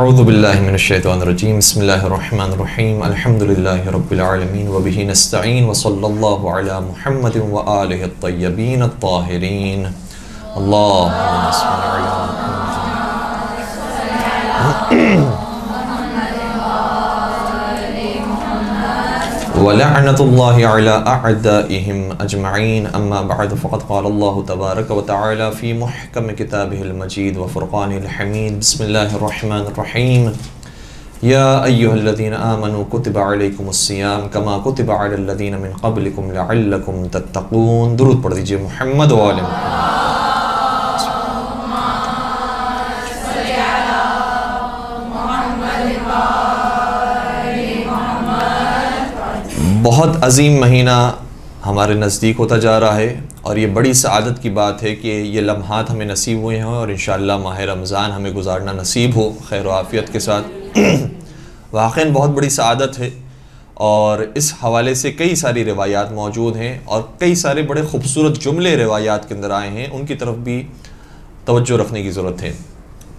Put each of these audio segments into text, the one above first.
अरुदबिल्लिनशैतरजीम बसमीम अलहमदिल्लाबीआलमीन वबी नस्तीन वसल महमद वबीन ताहरीन अल्लाह ولعنة الله على أعدائهم أجمعين أما بعد فقد قال الله تبارك وتعالى في محكم كتابه المجيد وفرقانه الحميد بسم الله الرحمن الرحيم يا أيها الذين آمنوا كتب عليكم الصيام كما كتب على الذين من قبلكم لعلكم تتقون درود پر محمد وآل محمد बहुत अजीम महीना हमारे नज़दीक होता जा रहा है और ये बड़ी सदत की बात है कि ये लम्हात हमें नसीब हुए हैं और इन माह रमज़ान हमें गुजारना नसीब हो खैर आफ़ियत के साथ वाक़ बहुत बड़ी सदत है और इस हवाले से कई सारी रवायात मौजूद हैं और कई सारे बड़े खूबसूरत जुमले रवायात के अंदर आए हैं उनकी तरफ भी तोज्जो रखने की ज़रूरत है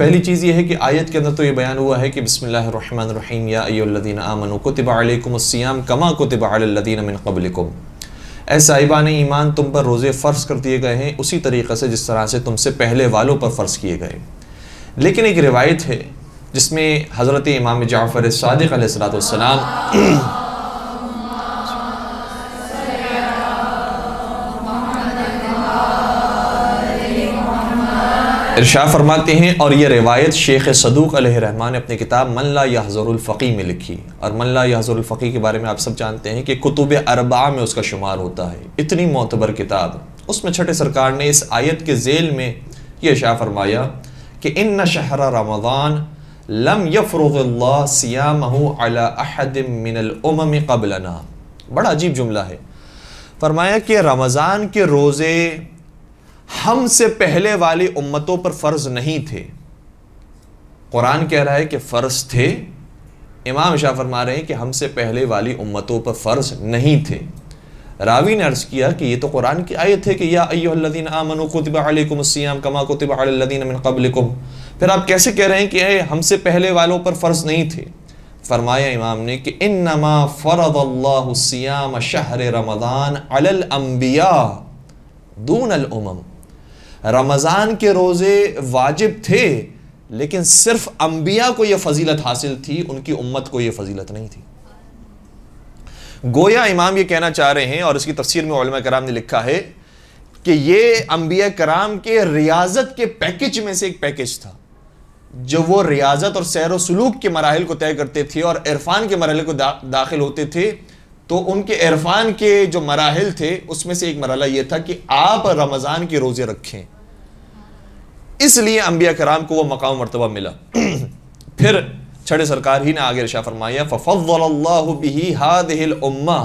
पहली चीज़ ये है कि आयत के अंदर तो ये बयान हुआ है कि बसमीम यादीन आमन कुतबासम कमा कुतबालदीन मिन कबलकुम ए साहिबान ईमान तुम पर रोज़े फ़र्ज़ कर दिए गए हैं उसी तरीक़े से जिस तरह से तुमसे पहले वालों पर फ़र्ज़ किए गए लेकिन एक रिवायत है जिसमें हज़रत इमाम जाफ़र सदक़ सलाम इर्शा फरमाते हैं और ये रिवायत शेख सदूक रहमान ने अपनी किताब मनला यहज़रफ़ी में लिखी और या यहज़रफ़ी के बारे में आप सब जानते हैं कि कुतुब अरबा में उसका शुमार होता है इतनी मोतबर किताब उसमें छठे सरकार ने इस आयत के जेल में यह शाह फरमाया कि इन न शहर रमदान लम यफ़रुल्ला सियामहदमिनम कबलना बड़ा अजीब जुमला है फरमाया कि रमज़ान के रोज़े हम से पहले वाली उम्मतों पर फ़र्ज नहीं थे कुरान कह रहा है कि फ़र्ज थे इमाम शाह फरमा रहे हैं कि हमसे पहले वाली उम्मतों पर फ़र्ज नहीं थे रावी ने अर्ज़ किया कि ये तो कुरान की आयत है कि या अयोल्लिन आमन कुतबाकुमसियाम कमा कुतबादीन कबलकुम फिर आप कैसे कह रहे हैं कि हमसे पहले वालों पर फ़र्ज़ नहीं थे फरमाया इमाम ने कि इन नमा फ़रदल्लाम शहर रमदान अलम्बिया दून अलमम रमज़ान के रोज़े वाजिब थे लेकिन सिर्फ अम्बिया को यह फजीलत हासिल थी उनकी उम्मत को यह फजीलत नहीं थी गोया इमाम ये कहना चाह रहे हैं और इसकी तफसीर में कराम ने लिखा है कि ये अम्बिया कराम के रियाजत के पैकेज में से एक पैकेज था जो वो रियाजत और सैर सलूक के मराहल को तय करते थे और इरफान के मरहल को दा, दाखिल होते थे तो उनके इरफान के जो मराहल थे उसमें से एक मरला यह था कि आप रमज़ान के रोज़े रखें इसलिए अम्बिया कराम को वह मकाम मरतबा मिला फिर छड़े सरकार ही ने आगे रशा फरमाया फ़फ़ल्लाबी हादिल उम्मा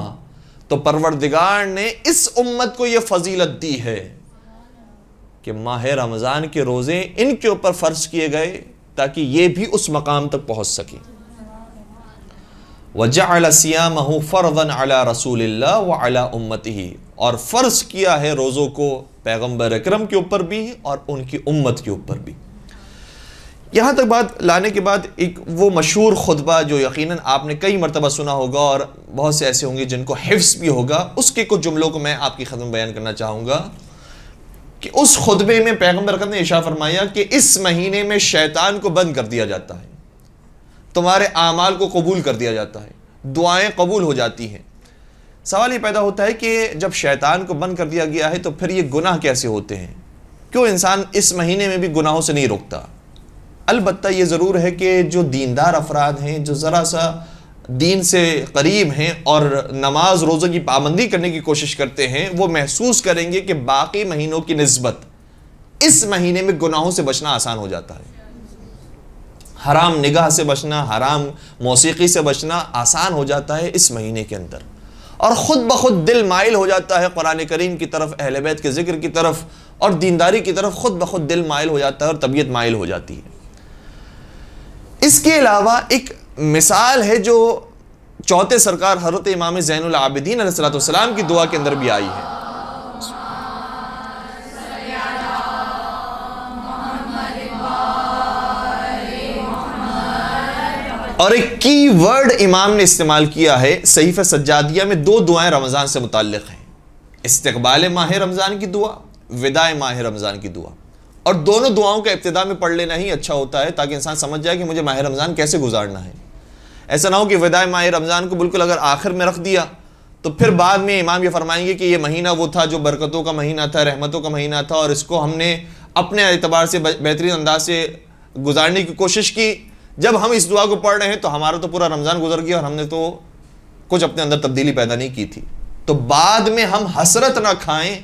तो परवरदिगार ने इस उम्मत को यह फजीलत दी है कि माह रमज़ान के रोज़े इनके ऊपर फ़र्ज किए गए ताकि ये भी उस मकाम तक पहुँच सकें वजा सियाम फ़र्दन अला रसूल व अला उम्मत ही और फ़र्ज़ किया है रोज़ों को पैगम्बर अक्रम के ऊपर भी और उनकी उम्मत के ऊपर भी यहाँ तक बात लाने के बाद एक वो मशहूर खुतबा जो यकीन आपने कई मरतबा सुना होगा और बहुत से ऐसे होंगे जिनको हिफ्स भी होगा उसके कुछ जुमलों को मैं आपकी खदम बयान करना चाहूँगा कि उस खुतबे में पैगम्बर ने इशा फरमाया कि इस महीने में शैतान को बंद कर दिया जाता है तुम्हारे आमाल को कबूल कर दिया जाता है दुआएं कबूल हो जाती हैं सवाल ये पैदा होता है कि जब शैतान को बंद कर दिया गया है तो फिर ये गुनाह कैसे होते हैं क्यों इंसान इस महीने में भी गुनाहों से नहीं रोकता अलबत् ये ज़रूर है कि जो दीनदार अफराद हैं जो ज़रा सा दीन से करीब हैं और नमाज रोज़े की पाबंदी करने की कोशिश करते हैं वो महसूस करेंगे कि बाकी महीनों की नस्बत इस महीने में गुनाहों से बचना आसान हो जाता है हराम निगाह से बचना हराम मौसीकी से बचना आसान हो जाता है इस महीने के अंदर और ख़ुद ब खुद दिल माइल हो जाता है कुरान करीम की तरफ अहल बैत के ज़िक्र की तरफ और दीनदारी की तरफ ख़ुद ब खुद दिल माइल हो जाता है और तबीयत माइल हो जाती है इसके अलावा एक मिसाल है जो चौथे सरकार हरत इमाम ज़ैनआबदीन सलाम की दुआ के अंदर भी आई है और एक की वर्ड इमाम ने इस्तेमाल किया है सहीफ सज्जादिया में दो दुआएं रमज़ान से मुतक़ हैं इस्तबाल माह रमज़ान की दुआ विदा माह रमज़ान की दुआ और दोनों दुआओं का इब्तदा में पढ़ लेना ही अच्छा होता है ताकि इंसान समझ जाए कि मुझे माह रमज़ान कैसे गुजारना है ऐसा ना हो कि विदा माह रमज़ान को बिल्कुल अगर आखिर में रख दिया तो फिर बाद में इमाम ये फरमाएंगे कि ये महीना वो था जो बरकतों का महीना था रहमतों का महीना था और इसको हमने अपने एतबार से बेहतरीन अंदाज से गुजारने की कोशिश की जब हम इस दुआ को पढ़ रहे हैं तो हमारा तो पूरा रमज़ान गुजर गया और हमने तो कुछ अपने अंदर तब्दीली पैदा नहीं की थी तो बाद में हम हसरत ना खाएं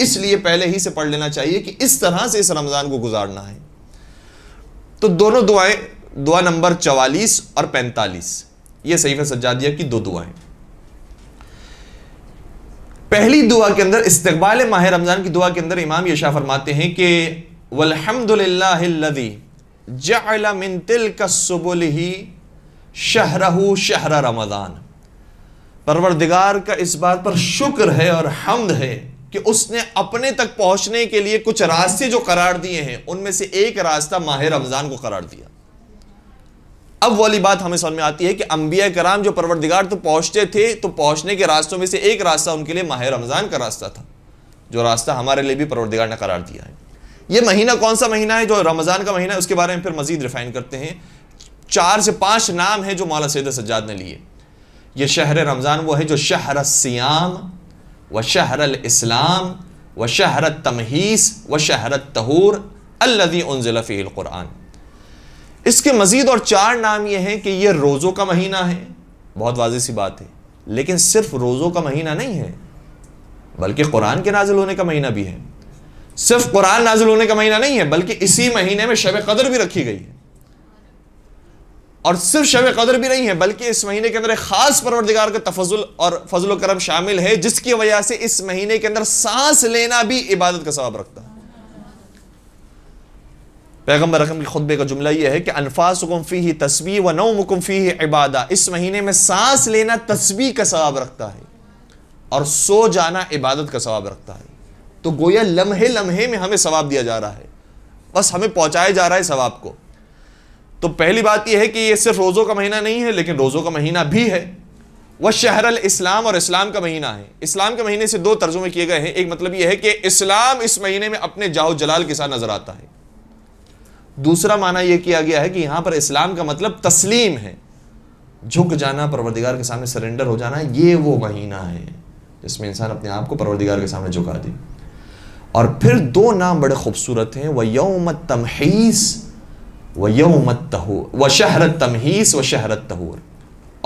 इसलिए पहले ही से पढ़ लेना चाहिए कि इस तरह से इस रमज़ान को गुजारना है तो दोनों दुआएं दुआ नंबर चवालीस और पैंतालीस ये सज्जा सज्जादिया की दो दुआएं पहली दुआ के अंदर इस्तबाल माह रमज़ान की दुआ के अंदर इमाम यशा फरमाते हैं कि वलहमदिल्लादी जला मिन तिल कसबुल ही शहरहू शहर रमज़ान परवरदिगार का इस बात पर शुक्र है और हमद है कि उसने अपने तक पहुंचने के लिए कुछ रास्ते जो करार दिए हैं उनमें से एक रास्ता माह रमज़ान को करार दिया अब वाली बात हमें समझ में आती है कि अंबिया कराम जो परवरदिगार तो पहुंचते थे तो पहुंचने के रास्तों में से एक रास्ता उनके लिए माह रमज़ान का रास्ता था जो रास्ता हमारे लिए भी परवरदिगार ने करार दिया है ये महीना कौन सा महीना है जो रमज़ान का महीना है उसके बारे में फिर मजीद रिफाइन करते हैं चार से पाँच नाम है जो मौला सैद सज्जाद ने लिए ये शहर रमज़ान वो है जो शहर सियाम व शहर इस्लाम व शहर तमहीस व शहर तहूर अल्लदी उनजिलफ़ील क़ुरान इसके मज़ीद और चार नाम ये हैं कि ये रोज़ों का महीना है बहुत वाजी सी बात है लेकिन सिर्फ रोज़ों का महीना नहीं है बल्कि कुरान के नाजिल होने का महीना भी है सिर्फ कुरान नाजिल होने का महीना नहीं है बल्कि इसी महीने में शब कदर भी रखी गई है और सिर्फ शब कदर भी नहीं है बल्कि इस महीने के अंदर एक ख़ास परवरदिगार का तफजुल और फजल करम शामिल है जिसकी वजह से इस महीने के अंदर सांस लेना भी इबादत का सवाब रखता है पैगम्बर रकम के खुतबे का जुमला यह है कि अनफास फी ही तस्वीर व नौ मुकुम्फी ही इबादा इस महीने में सांस लेना तस्वीर का सवाब रखता है और सो जाना इबादत का सवाब रखता है तो गोया लम्हे लम्हे में हमें सवाब दिया जा रहा है बस हमें पहुंचाया जा रहा है सवाब को तो पहली बात यह है कि यह सिर्फ रोज़ों का महीना नहीं है लेकिन रोज़ों का महीना भी है वह शहरल इस्लाम और इस्लाम का महीना है इस्लाम के महीने से दो तर्जों में किए गए हैं एक मतलब यह है कि इस्लाम इस महीने में अपने जाओ जलाल के साथ नजर आता है दूसरा माना यह किया गया है कि यहां पर इस्लाम का मतलब तस्लीम है झुक जाना परवरदिगार के सामने सरेंडर हो जाना ये वो महीना है जिसमें इंसान अपने आप को परवरदिगार के सामने झुका दे और फिर दो नाम बड़े खूबसूरत हैं व यौम तमहीस व यौम तहूर व शहरत तमहीस व शहरत तहूर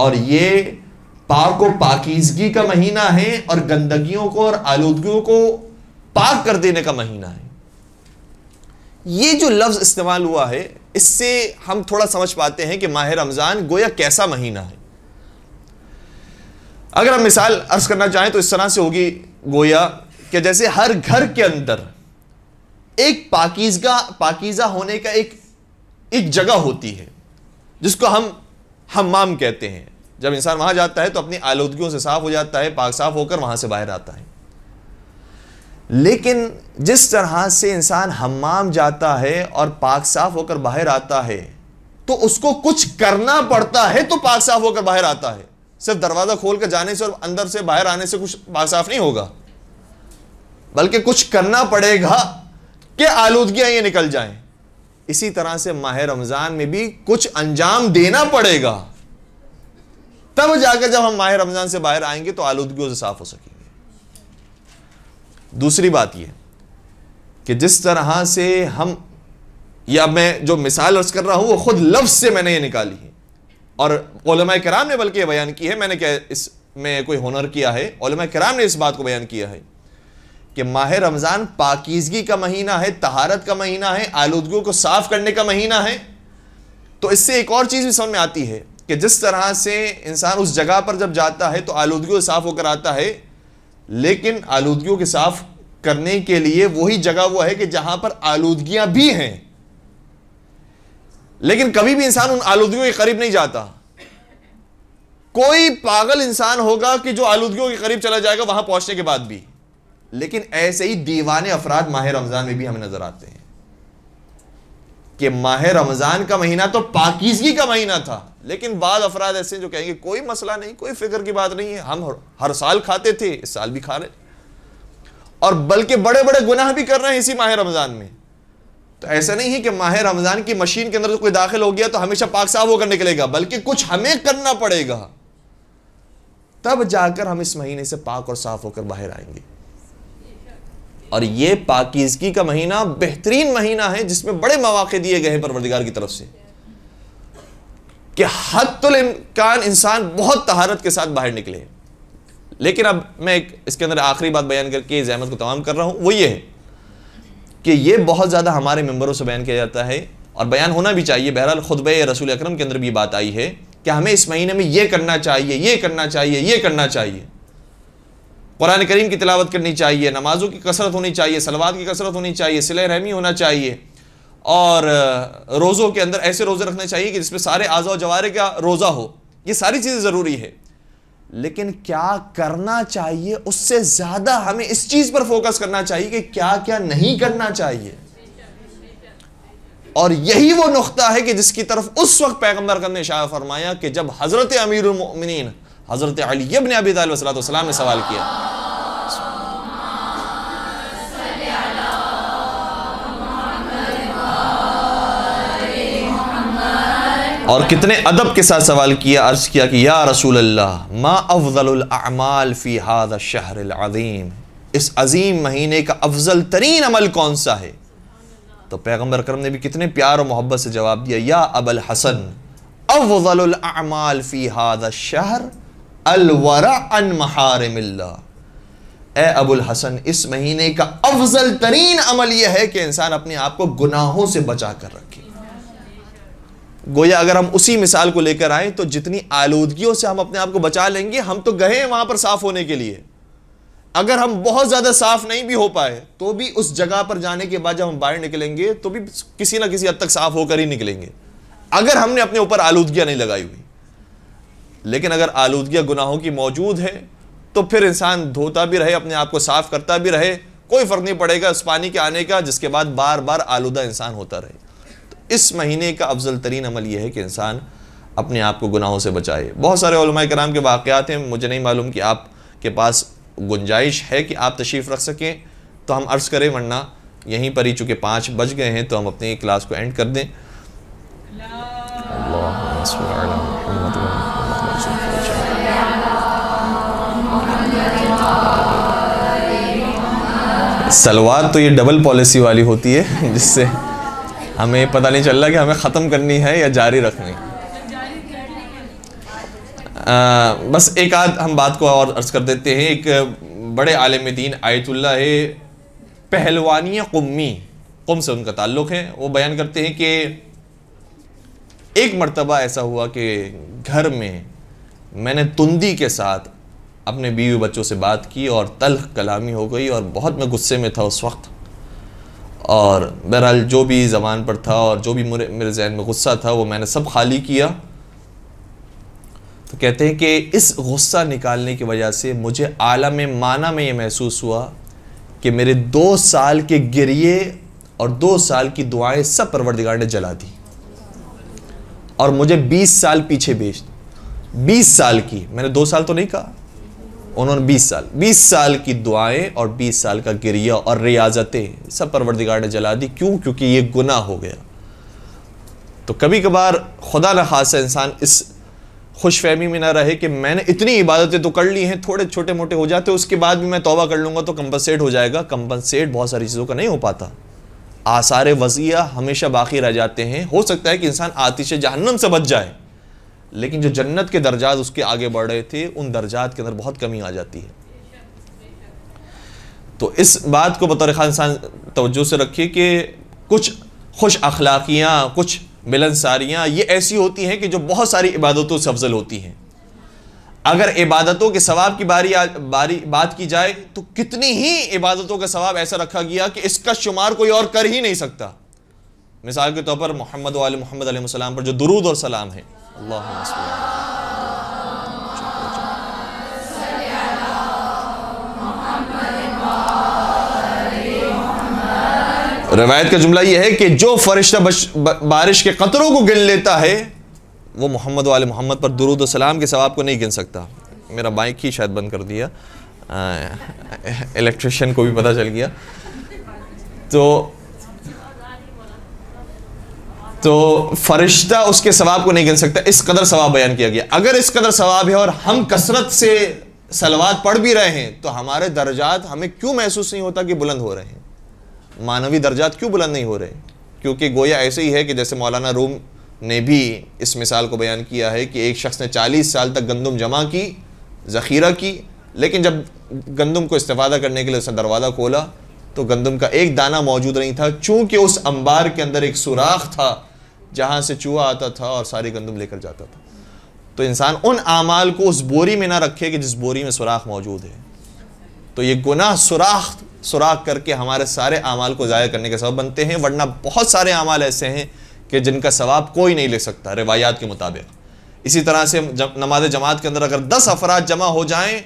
और ये पाक व पाकिजगी का महीना है और गंदगियों को और आलूदगियों को पाक कर देने का महीना है ये जो लफ्ज़ इस्तेमाल हुआ है इससे हम थोड़ा समझ पाते हैं कि माह रमज़ान गोया कैसा महीना है अगर हम मिसाल अर्ज करना चाहें तो इस तरह से होगी गोया कि जैसे हर घर के अंदर एक पाकिजगा पाकिजा होने का एक एक जगह होती है जिसको हम हमाम कहते हैं जब इंसान वहां जाता है तो अपनी आलोदगियों से साफ हो जाता है पाक साफ होकर वहां से बाहर आता है लेकिन जिस तरह से इंसान हमाम जाता है और पाक साफ होकर बाहर आता है तो उसको कुछ करना पड़ता है तो पाक साफ होकर बाहर आता है सिर्फ दरवाज़ा खोल कर जाने से और अंदर से बाहर आने से कुछ पाक साफ नहीं होगा बल्कि कुछ करना पड़ेगा कि आलूदगियां ये निकल जाएं इसी तरह से माह रमज़ान में भी कुछ अंजाम देना पड़ेगा तब जाकर जब हम माह रमज़ान से बाहर आएंगे तो आलूदगियों से साफ हो सकेंगे दूसरी बात यह कि जिस तरह से हम या मैं जो मिसाल अर्ज कर रहा हूं वो खुद लफ्ज़ से मैंने ये निकाली है और कराम ने बल्कि बयान की है मैंने क्या इसमें कोई हुनर किया है कराम ने इस बात को बयान किया है कि माह रमज़ान पाकिजगी का महीना है तहारत का महीना है आलूदगियों को साफ करने का महीना है तो इससे एक और चीज़ भी समझ में आती है कि जिस तरह से इंसान उस जगह पर जब जाता है तो आलूदगियों साफ होकर आता है लेकिन आलूदगियों के साफ करने के लिए वही जगह वो है कि जहां पर आलूदगियां भी हैं लेकिन कभी भी इंसान उन आलूदगियों के करीब नहीं जाता कोई पागल इंसान होगा कि जो आलूदगियों के करीब चला जाएगा वहां पहुंचने के बाद भी लेकिन ऐसे ही दीवाने अफराद माह रमज़ान में भी हमें नज़र आते हैं कि माह रमज़ान का महीना तो पाकिजगी का महीना था लेकिन बाद अफराद ऐसे जो कहेंगे कोई मसला नहीं कोई फिक्र की बात नहीं है हम हर साल खाते थे इस साल भी खा रहे और बल्कि बड़े बड़े गुनाह भी कर रहे हैं इसी माह रमज़ान में तो ऐसा नहीं है कि माह रमज़ान की मशीन के अंदर तो कोई दाखिल हो गया तो हमेशा पाक साफ होकर निकलेगा बल्कि कुछ हमें करना पड़ेगा तब जाकर हम इस महीने से पाक और साफ होकर बाहर आएंगे और ये पाकिजगी का महीना बेहतरीन महीना है जिसमें बड़े मौाक़े दिए गए हैं परवरदिगार की तरफ से कि हतुल इंसान बहुत तहारत के साथ बाहर निकले लेकिन अब मैं एक इसके अंदर आखिरी बात बयान करके जहमत को तमाम कर रहा हूँ वो ये है कि ये बहुत ज़्यादा हमारे मेम्बरों से बयान किया जाता है और बयान होना भी चाहिए बहरहाल खुदब रसूल अक्रम के अंदर भी बात आई है कि हमें इस महीने में ये करना चाहिए ये करना चाहिए ये करना चाहिए कुरान करीम की तिलावत करनी चाहिए नमाज़ों की कसरत होनी चाहिए सलवाद की कसरत होनी चाहिए सिल रहमी होना चाहिए और रोज़ों के अंदर ऐसे रोज़े रखने चाहिए कि जिसमें सारे आज़ा जवारे का रोज़ा हो ये सारी चीज़ें ज़रूरी है लेकिन क्या करना चाहिए उससे ज़्यादा हमें इस चीज़ पर फोकस करना चाहिए कि क्या क्या नहीं करना चाहिए और यही वो नुकता है कि जिसकी तरफ उस वक्त पैगम्बर ने शाह फरमाया कि जब हज़रत अमीर हज़रत अली ने अबी तलाम ने सवाल किया और कितने अदब के साथ सवाल किया अर्ज किया कि या रसूल अल्लाह मा अफजलमाल फ़ी हाद अजीम इस अजीम महीने का अफजल तरीन अमल कौन सा है तो पैगम्बर करम ने भी कितने प्यार और मोहब्बत से जवाब दिया या अबल हसन अफजलमाल फ़ी हाद शहर अलवरा अन ए अबुल हसन इस महीने का अफजल तरीन अमल यह है कि इंसान अपने आप को गुनाहों से बचा कर रखे गोया अगर हम उसी मिसाल को लेकर आए तो जितनी आलूदगियों से हम अपने आप को बचा लेंगे हम तो गए वहां पर साफ होने के लिए अगर हम बहुत ज़्यादा साफ नहीं भी हो पाए तो भी उस जगह पर जाने के बाद जब हम बाहर निकलेंगे तो भी किसी ना किसी हद तक साफ होकर ही निकलेंगे अगर हमने अपने ऊपर आलूदगियां नहीं लगाई हुई लेकिन अगर आलूदगियाँ गुनाहों की मौजूद है तो फिर इंसान धोता भी रहे अपने आप को साफ करता भी रहे कोई फ़र्क नहीं पड़ेगा उस पानी के आने का जिसके बाद बार बार आलूदा इंसान होता रहे तो इस महीने का अफजल तरीन अमल यह है कि इंसान अपने आप को गुनाहों से बचाए बहुत सारे कराम के वाक़ात हैं मुझे नहीं मालूम कि आप के पास गुंजाइश है कि आप तशरीफ़ रख सकें तो हम अर्ज़ करें वरना यहीं पर ही चूँकि पाँच बज गए हैं तो हम अपनी क्लास को एंड कर दें सलवार तो ये डबल पॉलिसी वाली होती है जिससे हमें पता नहीं चल रहा कि हमें ख़त्म करनी है या जारी रखनी आ, बस एक आध हम बात को और अर्ज़ कर देते हैं एक बड़े आलम दीन आयतुल्ला है पहलवानिया कुम्मी कुम से उनका ताल्लुक़ है वो बयान करते हैं कि एक मर्तबा ऐसा हुआ कि घर में मैंने तुंदी के साथ अपने बीवी बच्चों से बात की और तलख कलामी हो गई और बहुत मैं गुस्से में था उस वक्त और बहरहाल जो भी ज़बान पर था और जो भी मेरे मेरे जहन में गुस्सा था वो मैंने सब खाली किया तो कहते हैं कि इस गुस्सा निकालने की वजह से मुझे आलम माना में ये महसूस हुआ कि मेरे दो साल के गिरिए और दो साल की दुआएं सब परवरदिगार ने जला दी और मुझे 20 साल पीछे भेज 20 साल की मैंने दो साल तो नहीं कहा उन्होंने 20 साल 20 साल की दुआएं और 20 साल का गिरिया और रियाजतें सब परवरदिगार ने जला दी क्यों क्योंकि ये गुनाह हो गया तो कभी कभार खुदा न खासा इंसान इस खुश फहमी में ना रहे कि मैंने इतनी इबादतें तो कर ली हैं थोड़े छोटे मोटे हो जाते उसके बाद भी मैं तोबा कर लूँगा तो कंपनसेट हो जाएगा कंपनसेट बहुत सारी चीज़ों का नहीं हो पाता आसार वजिया हमेशा बाकी रह जाते हैं हो सकता है कि इंसान आतिश जहन्नम से बच जाए लेकिन जो जन्नत के दर्जात उसके आगे बढ़ रहे थे उन दर्जात के अंदर बहुत कमी आ जाती है तो इस बात को बतौर खान इंसान तोज्जो से रखिए कि कुछ खुश अखलाकियाँ कुछ मिलनसारियाँ ये ऐसी होती हैं कि जो बहुत सारी इबादतों से अफजल होती हैं अगर इबादतों के सवाब की बारी आ, बारी बात की जाए तो कितनी ही इबादतों का सवाब ऐसा रखा गया कि इसका शुमार कोई और कर ही नहीं सकता मिसाल के तौर पर मोहम्मद वाल मोहम्मद सलाम पर जो दुरूद और सलाम है अल्लाह रवायत का जुमला यह है कि जो फरिश्ता बारिश के कतरों को गिन लेता है वो मोहम्मद वाले मोहम्मद पर दरूद सलाम के सवाब को नहीं गिन सकता मेरा बाइक ही शायद बंद कर दिया इलेक्ट्रिशियन को भी पता चल गया तो तो फरिश्ता उसके सवाब को नहीं गिन सकता इस कदर सवाब बयान किया गया अगर इस कदर सवाब है और हम कसरत से सलवात पढ़ भी रहे हैं तो हमारे दर्जात हमें क्यों महसूस नहीं होता कि बुलंद हो रहे हैं मानवी दर्जात क्यों बुलंद नहीं हो रहे क्योंकि गोया ऐसे ही है कि जैसे मौलाना रूम ने भी इस मिसाल को बयान किया है कि एक शख्स ने 40 साल तक गंदम जमा की ज़ख़ीरा की लेकिन जब गंदम को इस्तेफादा करने के लिए उसने दरवाज़ा खोला तो गंदम का एक दाना मौजूद नहीं था चूँकि उस अंबार के अंदर एक सुराख था जहाँ से चूहा आता था और सारी गंदम लेकर जाता था तो इंसान उन अमाल को उस बोरी में ना रखे कि जिस बोरी में सुराख मौजूद है तो ये गुनाह सुराख सुराख करके हमारे सारे अमाल को ज़ाया करने के सबब बनते हैं वरना बहुत सारे अमाल ऐसे हैं कि जिनका सवाब कोई नहीं ले सकता रिवायात के मुताबिक इसी तरह से जब नमाज जमात के अंदर अगर दस अफराद जमा हो जाए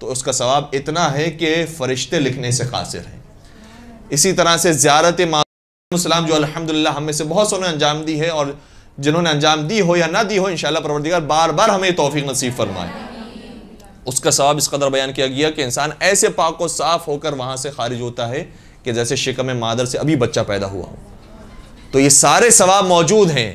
तो उसका सवाब इतना है कि फ़रिश्ते लिखने से कासिर हैं इसी तरह से ज्यारत सलाम जो अल्हम्दुलिल्लाह हमें से बहुत सोने अंजाम दी है और जिन्होंने अंजाम दी हो या ना दी हो इंशाल्लाह परवरदिगार बार बार हमें तोफ़ी नसीब फरमाए उसका सवाब इस कदर बयान किया गया कि इंसान ऐसे पाक को साफ़ होकर वहाँ से खारिज होता है कि जैसे शिकम मादर से अभी बच्चा पैदा हुआ हो तो ये सारे सवाब मौजूद हैं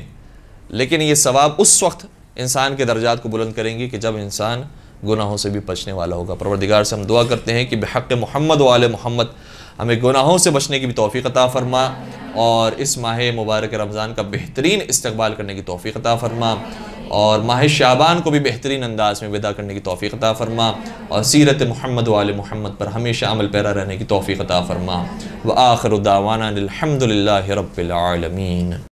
लेकिन ये सवाब उस वक्त इंसान के दर्जात को बुलंद करेंगे कि जब इंसान गुनाहों से भी बचने वाला होगा परवरदिगार से हम दुआ करते हैं कि बेहक मोहम्मद वाल मोहम्मद हमें गुनाहों से बचने की भी तोफ़ी अता फ़रमा और इस माह मुबारक रमज़ान का बेहतरीन इस्तबाल करने की तोफ़ी अता फ़रमा और माह शाबान को भी बेहतरीन अंदाज में विदा करने की तोफ़ी अता फ़रमा और सीरत महमद वाल महमद पर हमेशा अमल पैरा रहने की तोफ़ी अता फ़रमा व आखिर अलहमदिल्ला रबालमीन